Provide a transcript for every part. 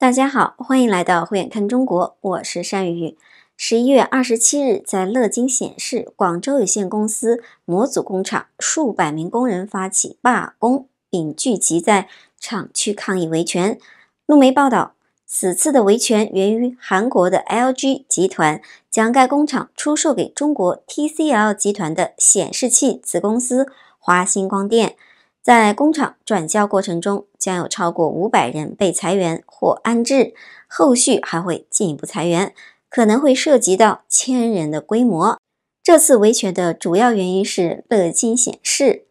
大家好，欢迎来到慧眼看中国，我是山雨。十一月二十七日，在乐金显示广州有限公司模组工厂，数百名工人发起罢工，并聚集在厂区抗议维权。路媒报道，此次的维权源于韩国的 LG 集团将该工厂出售给中国 TCL 集团的显示器子公司华星光电。在工厂转交过程中，将有超过五百人被裁员或安置，后续还会进一步裁员，可能会涉及到千人的规模。这次维权的主要原因是乐金显示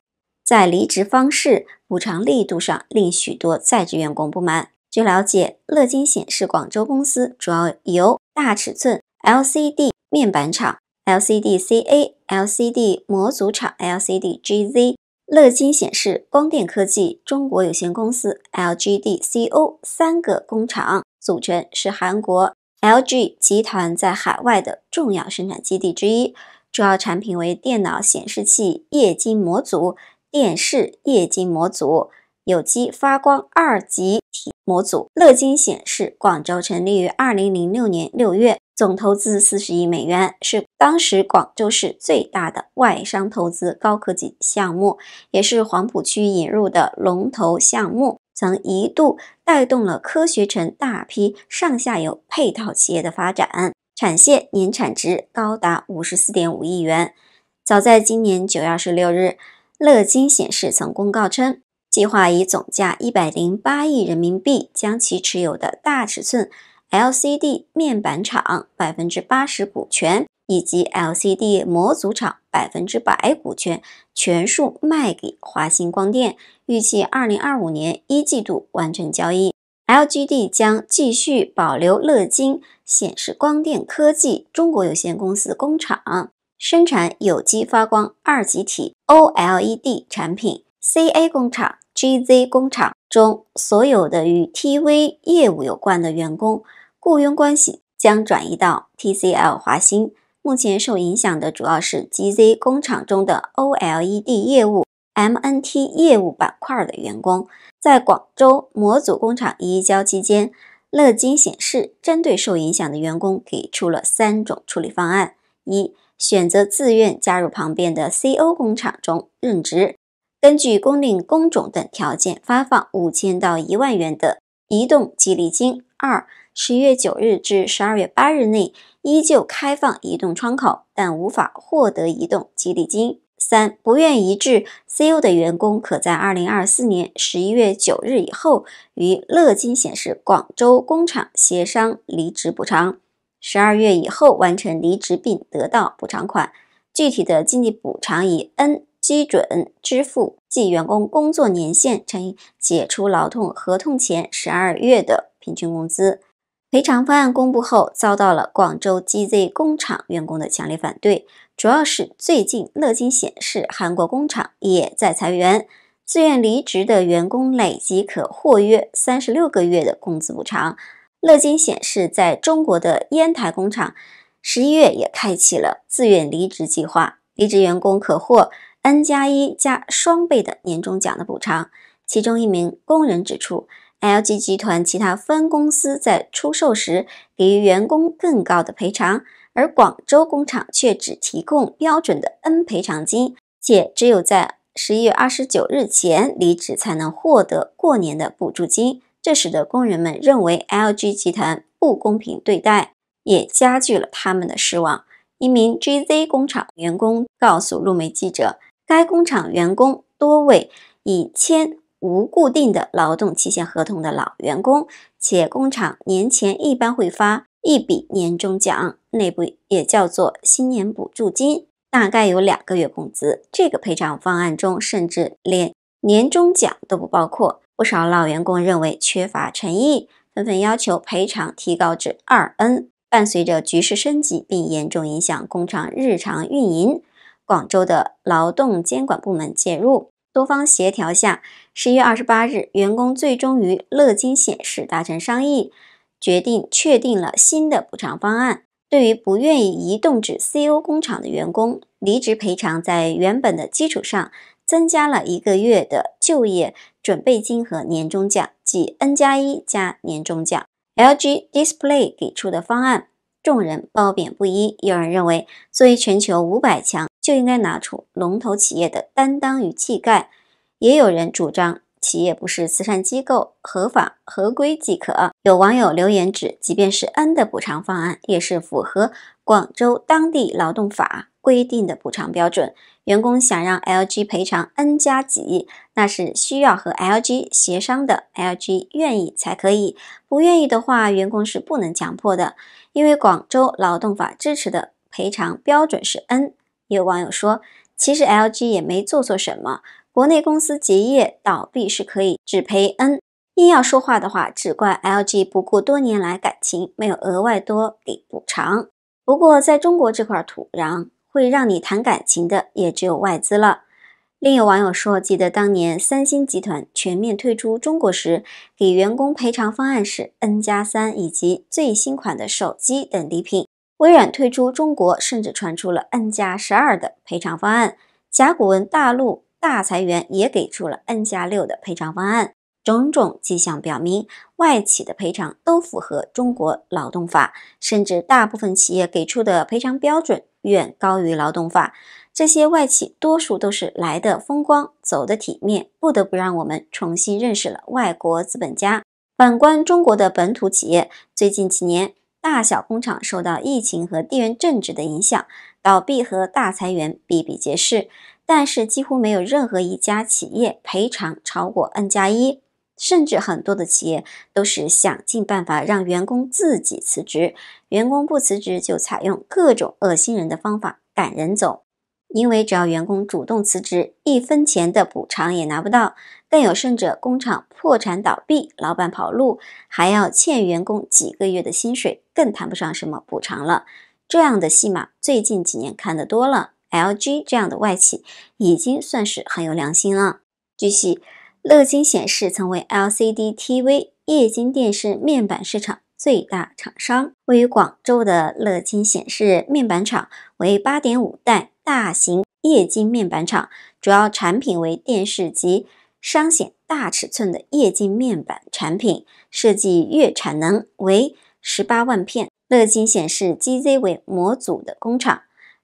在离职方式、补偿力度上令许多在职员工不满。据了解，乐金显示广州公司主要由大尺寸 LCD 面板厂、LCD CA、LCD 模组厂、LCD GZ。乐金显示光电科技中国有限公司 （LGDCO） 三个工厂组成，是韩国 LG 集团在海外的重要生产基地之一，主要产品为电脑显示器、液晶模组、电视液晶模组、有机发光二极体模组。乐金显示广州成立于二零零六年六月。总投资四十亿美元，是当时广州市最大的外商投资高科技项目，也是黄埔区引入的龙头项目，曾一度带动了科学城大批上下游配套企业的发展，产线年产值高达五十四点五亿元。早在今年九月二十六日，乐金显示曾公告称，计划以总价一百零八亿人民币将其持有的大尺寸。LCD 面板厂百分之八十股权以及 LCD 模组厂百分之百股权全数卖给华星光电，预计二零二五年一季度完成交易。LGD 将继续保留乐金显示光电科技中国有限公司工厂生产有机发光二极体 （OLED） 产品，CA 工厂、GZ 工厂中所有的与 TV 业务有关的员工。雇佣关系将转移到 TCL 华星。目前受影响的主要是 GZ 工厂中的 OLED 业务、MNT 业务板块的员工。在广州模组工厂移交期间，乐金显示针对受影响的员工给出了三种处理方案：一、选择自愿加入旁边的 CO 工厂中任职，根据工龄、工种等条件发放五千到一万元的移动激励金；二、十一月九日至十二月八日内依旧开放移动窗口，但无法获得移动激励金。三不愿移至 CO 的员工，可在二零二四年十一月九日以后与乐金显示广州工厂协商离职补偿，十二月以后完成离职并得到补偿款。具体的经济补偿以 N 基准支付，即员工工作年限乘以解除劳动合同前十二月的平均工资。赔偿方案公布后，遭到了广州 GZ 工厂员工的强烈反对，主要是最近乐金显示韩国工厂也在裁员，自愿离职的员工累计可获约三十六个月的工资补偿。乐金显示在中国的烟台工厂，十一月也开启了自愿离职计划，离职员工可获 N 加一加双倍的年终奖的补偿。其中一名工人指出。LG 集团其他分公司在出售时给予员工更高的赔偿，而广州工厂却只提供标准的 N 赔偿金，且只有在十一月二十九日前离职才能获得过年的补助金。这使得工人们认为 LG 集团不公平对待，也加剧了他们的失望。一名 GZ 工厂员工告诉路媒记者：“该工厂员工多为以签。”无固定的劳动期限合同的老员工，且工厂年前一般会发一笔年终奖，内部也叫做新年补助金，大概有两个月工资。这个赔偿方案中，甚至连年终奖都不包括。不少老员工认为缺乏诚意，纷纷要求赔偿提高至二 N。伴随着局势升级，并严重影响工厂日常运营，广州的劳动监管部门介入。多方协调下，十一月二十八日，员工最终与乐金显示达成商议，决定确定了新的补偿方案。对于不愿意移动至 CO 工厂的员工，离职赔偿在原本的基础上增加了一个月的就业准备金和年终奖，即 N 加一加年终奖。LG Display 给出的方案，众人褒贬不一。有人认为，作为全球五百强，就应该拿出龙头企业的担当与气概。也有人主张，企业不是慈善机构，合法合规即可。有网友留言指，即便是 n 的补偿方案，也是符合广州当地劳动法规定的补偿标准。员工想让 LG 赔偿 n 加几亿，那是需要和 LG 协商的，LG 愿意才可以，不愿意的话，员工是不能强迫的，因为广州劳动法支持的赔偿标准是 n。有网友说，其实 LG 也没做错什么，国内公司结业倒闭是可以只赔 N，硬要说话的话，只怪 LG 不顾多年来感情，没有额外多给补偿。不过在中国这块土壤，会让你谈感情的也只有外资了。另有网友说，记得当年三星集团全面退出中国时，给员工赔偿方案是 N 加三以及最新款的手机等礼品。微软退出中国，甚至传出了 N 加十二的赔偿方案；甲骨文大陆大裁员也给出了 N 加六的赔偿方案。种种迹象表明，外企的赔偿都符合中国劳动法，甚至大部分企业给出的赔偿标准远高于劳动法。这些外企多数都是来的风光，走的体面，不得不让我们重新认识了外国资本家。反观中国的本土企业，最近几年。大小工厂受到疫情和地缘政治的影响，倒闭和大裁员比比皆是。但是几乎没有任何一家企业赔偿超过 N 加一，甚至很多的企业都是想尽办法让员工自己辞职，员工不辞职就采用各种恶心人的方法赶人走。因为只要员工主动辞职，一分钱的补偿也拿不到。更有甚者，工厂破产倒闭，老板跑路，还要欠员工几个月的薪水，更谈不上什么补偿了。这样的戏码最近几年看得多了。LG 这样的外企已经算是很有良心了。据悉，乐金显示曾为 LCD TV 液晶电视面板市场最大厂商，位于广州的乐金显示面板厂为八点五代。大型液晶面板厂主要产品为电视及商显大尺寸的液晶面板产品，设计月产能为十八万片。乐金显示 GZ 为模组的工厂，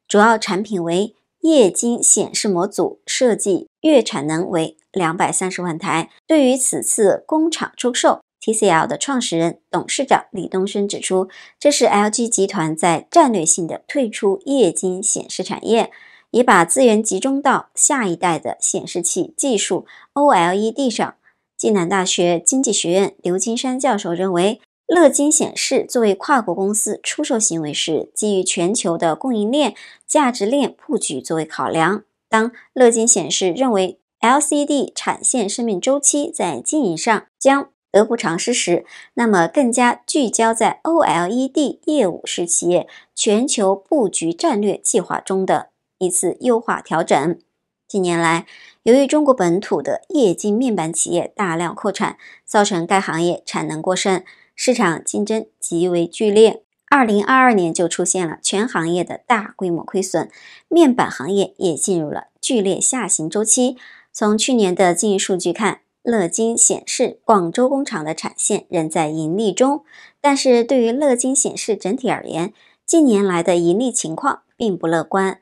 主要产品为液晶显示模组，设计月产能为两百三十万台。对于此次工厂出售，TCL 的创始人、董事长李东生指出，这是 LG 集团在战略性的退出液晶显示产业，以把资源集中到下一代的显示器技术 OLED 上。暨南大学经济学院刘金山教授认为，乐金显示作为跨国公司出售行为时，基于全球的供应链、价值链布局作为考量。当乐金显示认为 LCD 产线生命周期在经营上将。得不偿失时，那么更加聚焦在 OLED 业务是企业全球布局战略计划中的一次优化调整。近年来，由于中国本土的液晶面板企业大量扩产，造成该行业产能过剩，市场竞争极为剧烈。二零二二年就出现了全行业的大规模亏损，面板行业也进入了剧烈下行周期。从去年的经营数据看。乐金显示广州工厂的产线仍在盈利中，但是对于乐金显示整体而言，近年来的盈利情况并不乐观。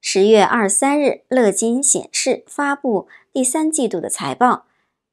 十月二十三日，乐金显示发布第三季度的财报，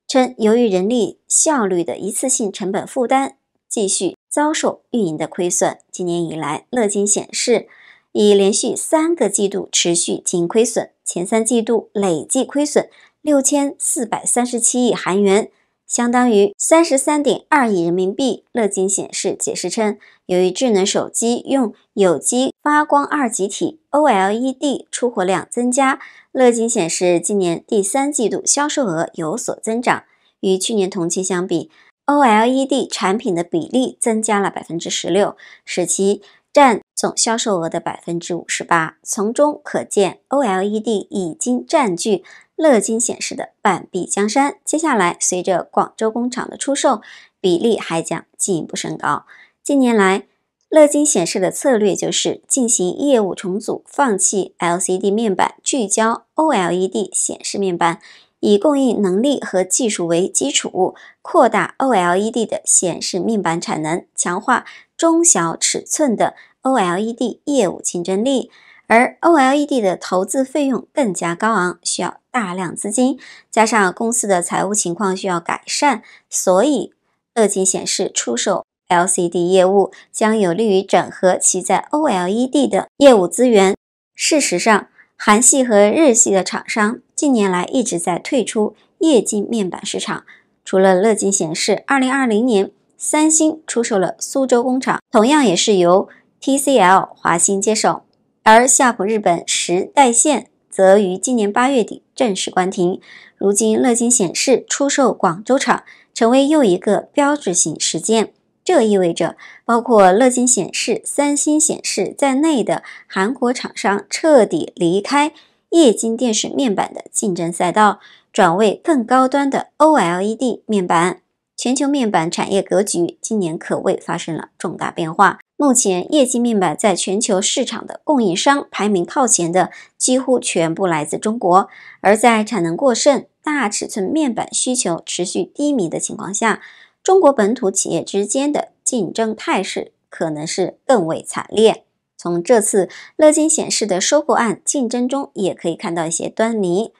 称由于人力效率的一次性成本负担，继续遭受运营的亏损。今年以来，乐金显示已连续三个季度持续净亏损，前三季度累计亏损。六千四百三十七亿韩元，相当于三十三点二亿人民币。乐金显示解释称，由于智能手机用有机发光二极体 （OLED） 出货量增加，乐金显示今年第三季度销售额有所增长。与去年同期相比，OLED 产品的比例增加了百分之十六，使其占总销售额的百分之五十八。从中可见，OLED 已经占据。乐金显示的半壁江山，接下来随着广州工厂的出售，比例还将进一步升高。近年来，乐金显示的策略就是进行业务重组，放弃 LCD 面板，聚焦 OLED 显示面板，以供应能力和技术为基础，扩大 OLED 的显示面板产能，强化中小尺寸的 OLED 业务竞争力。而 OLED 的投资费用更加高昂，需要大量资金，加上公司的财务情况需要改善，所以乐金显示出售 LCD 业务将有利于整合其在 OLED 的业务资源。事实上，韩系和日系的厂商近年来一直在退出液晶面板市场。除了乐金显示，二零二零年三星出售了苏州工厂，同样也是由 TCL 华星接手。而夏普日本时代线则于今年八月底正式关停。如今乐金显示出售广州厂，成为又一个标志性事件。这意味着，包括乐金显示、三星显示在内的韩国厂商彻底离开液晶电视面板的竞争赛道，转为更高端的 OLED 面板。全球面板产业格局今年可谓发生了重大变化。目前，液晶面板在全球市场的供应商排名靠前的几乎全部来自中国。而在产能过剩、大尺寸面板需求持续低迷的情况下，中国本土企业之间的竞争态势可能是更为惨烈。从这次乐金显示的收购案竞争中，也可以看到一些端倪。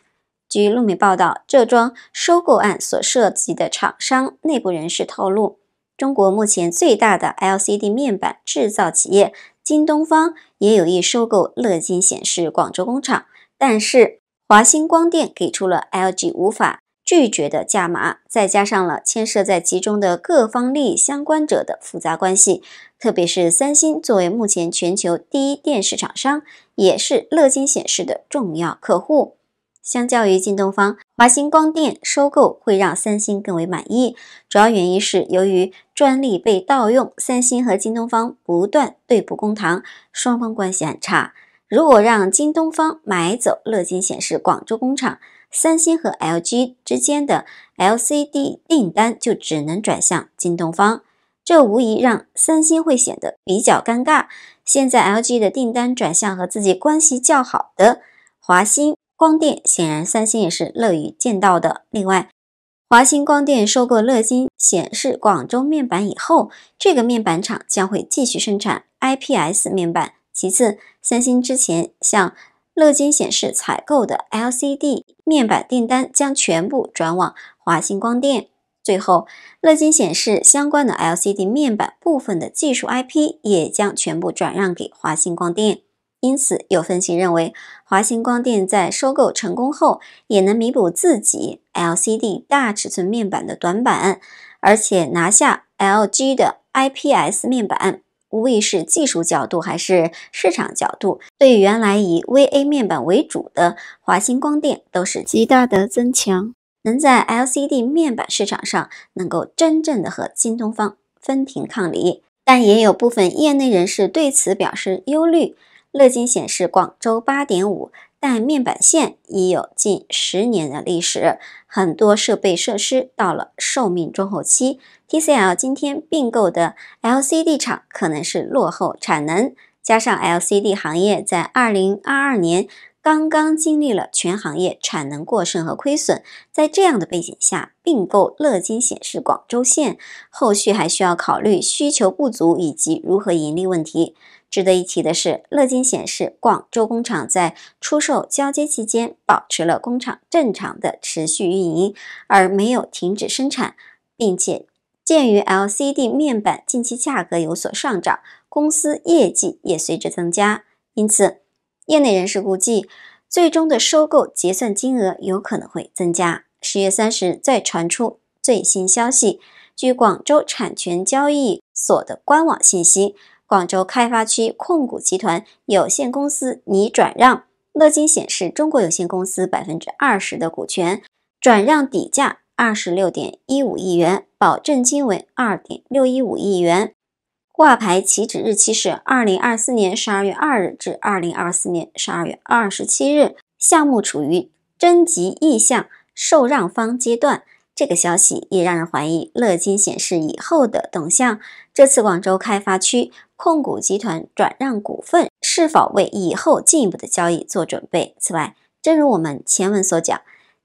据路媒报道，这桩收购案所涉及的厂商内部人士透露。中国目前最大的 LCD 面板制造企业京东方也有意收购乐金显示广州工厂，但是华星光电给出了 LG 无法拒绝的价码，再加上了牵涉在其中的各方利益相关者的复杂关系，特别是三星作为目前全球第一电视厂商，也是乐金显示的重要客户。相较于京东方，华星光电收购会让三星更为满意。主要原因是由于专利被盗用，三星和京东方不断对簿公堂，双方关系很差。如果让京东方买走乐金显示广州工厂，三星和 LG 之间的 LCD 订单就只能转向京东方，这无疑让三星会显得比较尴尬。现在 LG 的订单转向和自己关系较好的华星。光电显然三星也是乐于见到的。另外，华星光电收购乐金显示广州面板以后，这个面板厂将会继续生产 IPS 面板。其次，三星之前向乐金显示采购的 LCD 面板订单将全部转往华星光电。最后，乐金显示相关的 LCD 面板部分的技术 IP 也将全部转让给华星光电。因此，有分析认为，华星光电在收购成功后，也能弥补自己 LCD 大尺寸面板的短板，而且拿下 LG 的 IPS 面板，无疑是技术角度还是市场角度，对原来以 VA 面板为主的华星光电都是极大的增强，能在 LCD 面板市场上能够真正的和京东方分庭抗礼。但也有部分业内人士对此表示忧虑。乐金显示广州八点五，但面板线已有近十年的历史，很多设备设施到了寿命中后期。TCL 今天并购的 LCD 厂可能是落后产能，加上 LCD 行业在二零二二年刚刚经历了全行业产能过剩和亏损，在这样的背景下并购乐金显示广州线，后续还需要考虑需求不足以及如何盈利问题。值得一提的是，乐金显示广州工厂在出售交接期间保持了工厂正常的持续运营，而没有停止生产，并且鉴于 LCD 面板近期价格有所上涨，公司业绩也随之增加。因此，业内人士估计，最终的收购结算金额有可能会增加。十月三十再传出最新消息，据广州产权交易所的官网信息。广州开发区控股集团有限公司拟转让乐金显示中国有限公司百分之二十的股权，转让底价二十六点一五亿元，保证金为二点六一五亿元，挂牌起止日期是二零二四年十二月二日至二零二四年十二月二十七日，项目处于征集意向受让方阶段。这个消息也让人怀疑乐金显示以后的动向。这次广州开发区。控股集团转让股份是否为以后进一步的交易做准备？此外，正如我们前文所讲，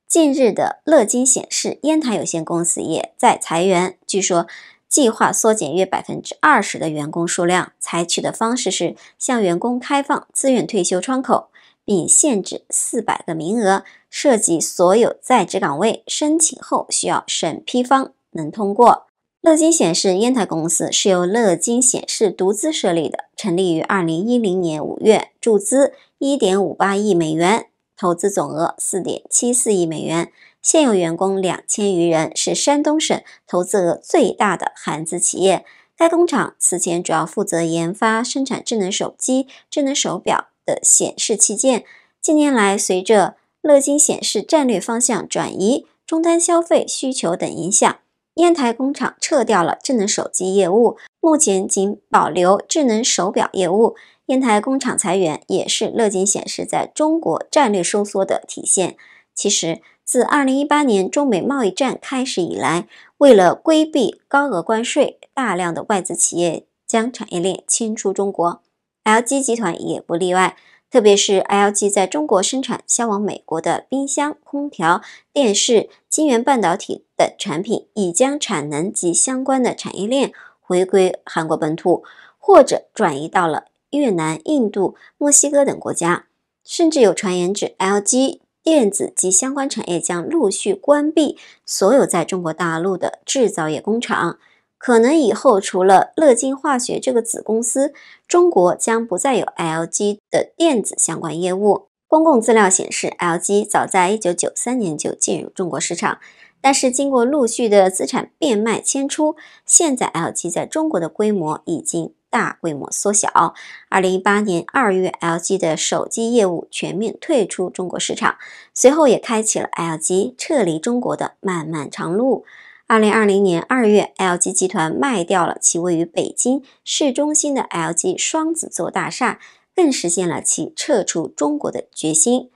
近日的乐金显示，烟台有限公司也在裁员，据说计划缩减约百分之二十的员工数量。采取的方式是向员工开放自愿退休窗口，并限制四百个名额，涉及所有在职岗位。申请后需要审批方能通过。乐金显示烟台公司是由乐金显示独资设立的，成立于二零一零年五月，注资一点五八亿美元，投资总额四点七四亿美元，现有员工两千余人，是山东省投资额最大的韩资企业。该工厂此前主要负责研发、生产智能手机、智能手表的显示器件。近年来，随着乐金显示战略方向转移、终端消费需求等影响。烟台工厂撤掉了智能手机业务，目前仅保留智能手表业务。烟台工厂裁员也是乐金显示在中国战略收缩的体现。其实，自二零一八年中美贸易战开始以来，为了规避高额关税，大量的外资企业将产业链迁出中国，LG 集团也不例外。特别是 LG 在中国生产、销往美国的冰箱、空调、电视、晶圆半导体等产品，已将产能及相关的产业链回归韩国本土，或者转移到了越南、印度、墨西哥等国家。甚至有传言指，LG 电子及相关产业将陆续关闭所有在中国大陆的制造业工厂。可能以后除了乐金化学这个子公司，中国将不再有 LG 的电子相关业务。公共资料显示，LG 早在1993年就进入中国市场，但是经过陆续的资产变卖迁出，现在 LG 在中国的规模已经大规模缩小。2018年2月，LG 的手机业务全面退出中国市场，随后也开启了 LG 撤离中国的漫漫长路。二零二零年二月，LG 集团卖掉了其位于北京市中心的 LG 双子座大厦，更实现了其撤出中国的决心。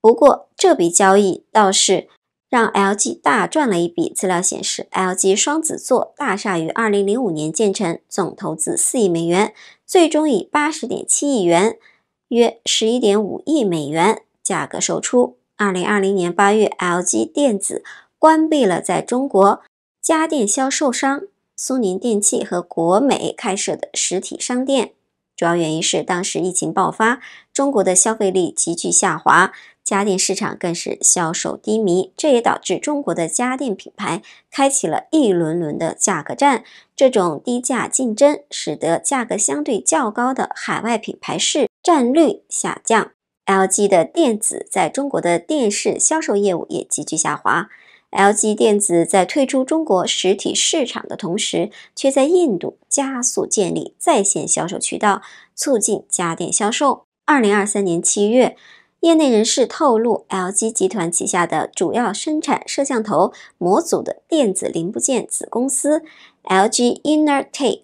不过，这笔交易倒是让 LG 大赚了一笔。资料显示，LG 双子座大厦于二零零五年建成，总投资四亿美元，最终以八十点七亿元（约十一点五亿美元）价格售出。二零二零年八月，LG 电子。关闭了在中国家电销售商苏宁电器和国美开设的实体商店，主要原因是当时疫情爆发，中国的消费力急剧下滑，家电市场更是销售低迷。这也导致中国的家电品牌开启了一轮轮的价格战，这种低价竞争使得价格相对较高的海外品牌市占率下降。LG 的电子在中国的电视销售业务也急剧下滑。LG 电子在退出中国实体市场的同时，却在印度加速建立在线销售渠道，促进家电销售。二零二三年七月，业内人士透露，LG 集团旗下的主要生产摄像头模组的电子零部件子公司 LG Inner Tech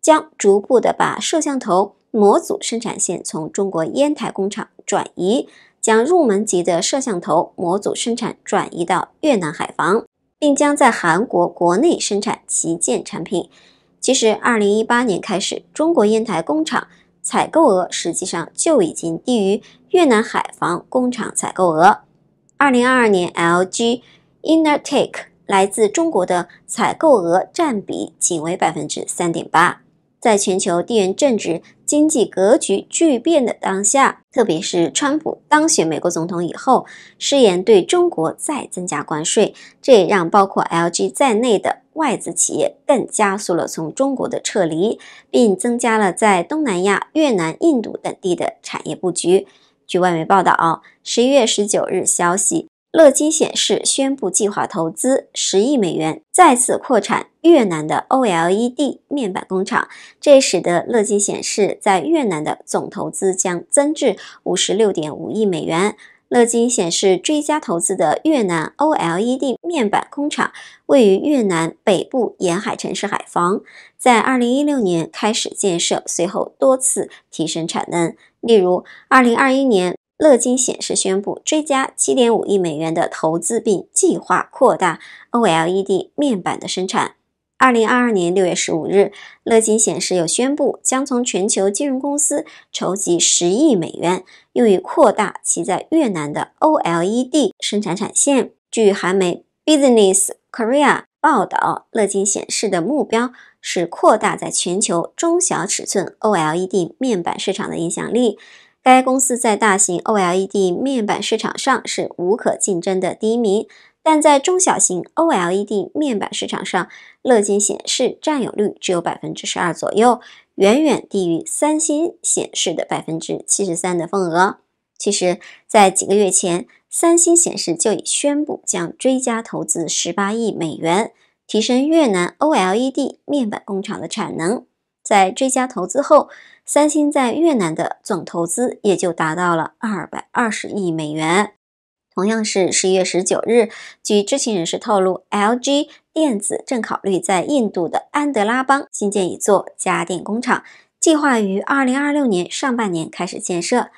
将逐步地把摄像头模组生产线从中国烟台工厂转移。将入门级的摄像头模组生产转移到越南海防，并将在韩国国内生产旗舰产品。其实，二零一八年开始，中国烟台工厂采购额实际上就已经低于越南海防工厂采购额。二零二二年，LG Inner Take 来自中国的采购额占比仅为百分之三点八，在全球地缘政治。经济格局巨变的当下，特别是川普当选美国总统以后，誓言对中国再增加关税，这也让包括 LG 在内的外资企业更加速了从中国的撤离，并增加了在东南亚、越南、印度等地的产业布局。据外媒报道，十一月十九日消息。乐金显示宣布计划投资十亿美元，再次扩产越南的 OLED 面板工厂，这使得乐金显示在越南的总投资将增至五十六点五亿美元。乐金显示追加投资的越南 OLED 面板工厂位于越南北部沿海城市海防，在二零一六年开始建设，随后多次提升产能，例如二零二一年。乐金显示宣布追加7.5亿美元的投资，并计划扩大 OLED 面板的生产。2022年6月15日，乐金显示又宣布将从全球金融公司筹集10亿美元，用于扩大其在越南的 OLED 生产产线。据韩媒《Business Korea》报道，乐金显示的目标是扩大在全球中小尺寸 OLED 面板市场的影响力。该公司在大型 OLED 面板市场上是无可竞争的第一名，但在中小型 OLED 面板市场上，乐金显示占有率只有百分之十二左右，远远低于三星显示的百分之七十三的份额。其实，在几个月前，三星显示就已宣布将追加投资十八亿美元，提升越南 OLED 面板工厂的产能。在追加投资后，三星在越南的总投资也就达到了二百二十亿美元。同样是十一月十九日，据知情人士透露，LG 电子正考虑在印度的安德拉邦新建一座家电工厂，计划于二零二六年上半年开始建设。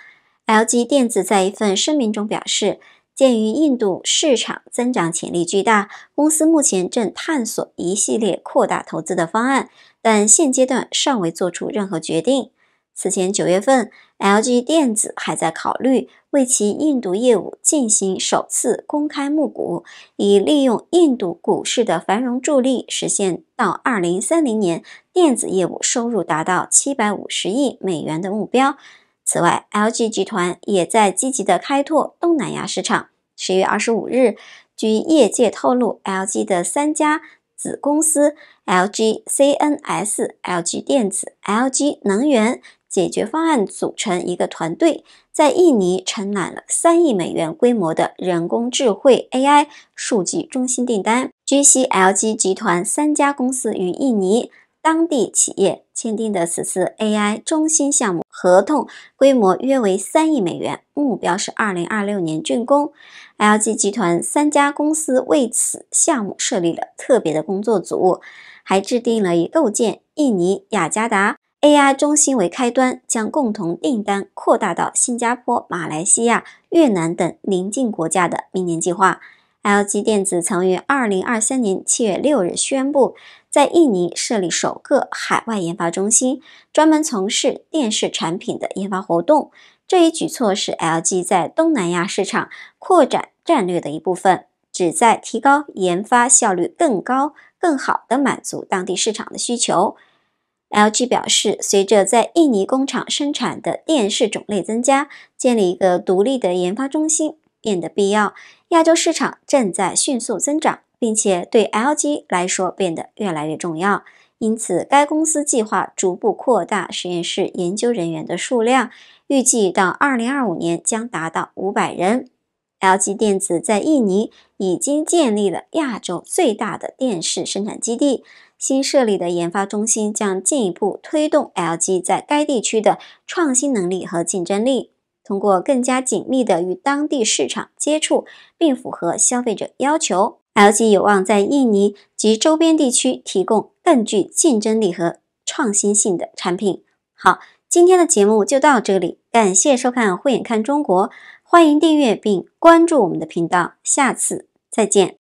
LG 电子在一份声明中表示，鉴于印度市场增长潜力巨大，公司目前正探索一系列扩大投资的方案。但现阶段尚未做出任何决定。此前九月份，LG 电子还在考虑为其印度业务进行首次公开募股，以利用印度股市的繁荣助力实现到二零三零年电子业务收入达到七百五十亿美元的目标。此外，LG 集团也在积极的开拓东南亚市场。十月二十五日，据业界透露，LG 的三家。子公司 LG CNS、LG 电子、LG 能源解决方案组成一个团队，在印尼承揽了三亿美元规模的人工智慧 AI 数据中心订单。据悉，LG 集团三家公司与印尼。当地企业签订的此次 AI 中心项目合同规模约为三亿美元，目标是二零二六年竣工。LG 集团三家公司为此项目设立了特别的工作组，还制定了以构建印尼雅加达 AI 中心为开端，将共同订单扩大到新加坡、马来西亚、越南等邻近国家的明年计划。LG 电子曾于2023年7月6日宣布，在印尼设立首个海外研发中心，专门从事电视产品的研发活动。这一举措是 LG 在东南亚市场扩展战略的一部分，旨在提高研发效率，更高、更好地满足当地市场的需求。LG 表示，随着在印尼工厂生产的电视种类增加，建立一个独立的研发中心变得必要。亚洲市场正在迅速增长，并且对 LG 来说变得越来越重要。因此，该公司计划逐步扩大实验室研究人员的数量，预计到2025年将达到500人。LG 电子在印尼已经建立了亚洲最大的电视生产基地，新设立的研发中心将进一步推动 LG 在该地区的创新能力和竞争力。通过更加紧密的与当地市场接触，并符合消费者要求，LG 有望在印尼及周边地区提供更具竞争力和创新性的产品。好，今天的节目就到这里，感谢收看《慧眼看中国》，欢迎订阅并关注我们的频道，下次再见。